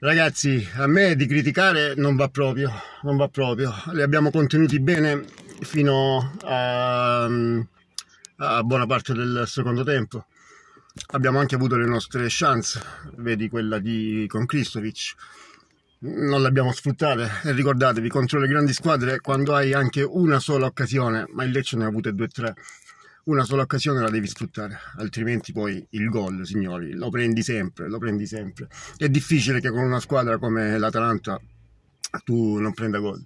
Ragazzi, a me di criticare non va proprio, non va proprio. Li abbiamo contenuti bene fino a, a buona parte del secondo tempo. Abbiamo anche avuto le nostre chance, vedi quella di con Kristovic. Non le abbiamo sfruttate e ricordatevi, contro le grandi squadre, quando hai anche una sola occasione, ma il Lecce ne ha avute due o tre, una sola occasione la devi sfruttare, altrimenti poi il gol, signori, lo prendi sempre, lo prendi sempre. È difficile che con una squadra come l'Atalanta tu non prenda gol.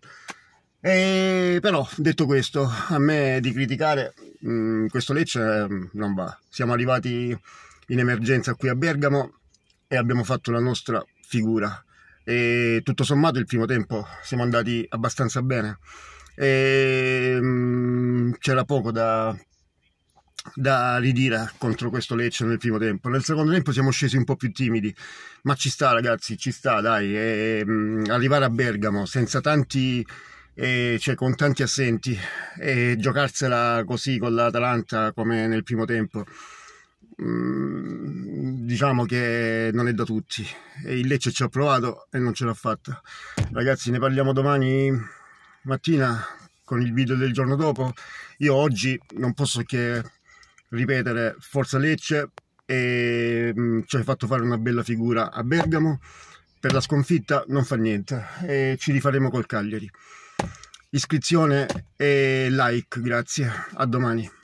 E, però, detto questo, a me di criticare mh, mm, questo Lecce mm, non va. Siamo arrivati in emergenza qui a Bergamo e abbiamo fatto la nostra figura. E tutto sommato il primo tempo siamo andati abbastanza bene. E, mh, mm, c'era poco da da ridire contro questo Lecce nel primo tempo. Nel secondo tempo siamo scesi un po' più timidi, ma ci sta ragazzi, ci sta, dai, e, mh, mm, arrivare a Bergamo senza tanti e cioè con tanti assenti e giocarsela così con l'Atalanta come nel primo tempo mm, diciamo che non è da tutti e il Lecce ci ha provato e non ce l'ha fatta ragazzi ne parliamo domani mattina con il video del giorno dopo io oggi non posso che ripetere Forza Lecce e mm, ci hai fatto fare una bella figura a Bergamo. Per la sconfitta non fa niente e ci rifaremo col Cagliari. Iscrizione e like, grazie. A domani.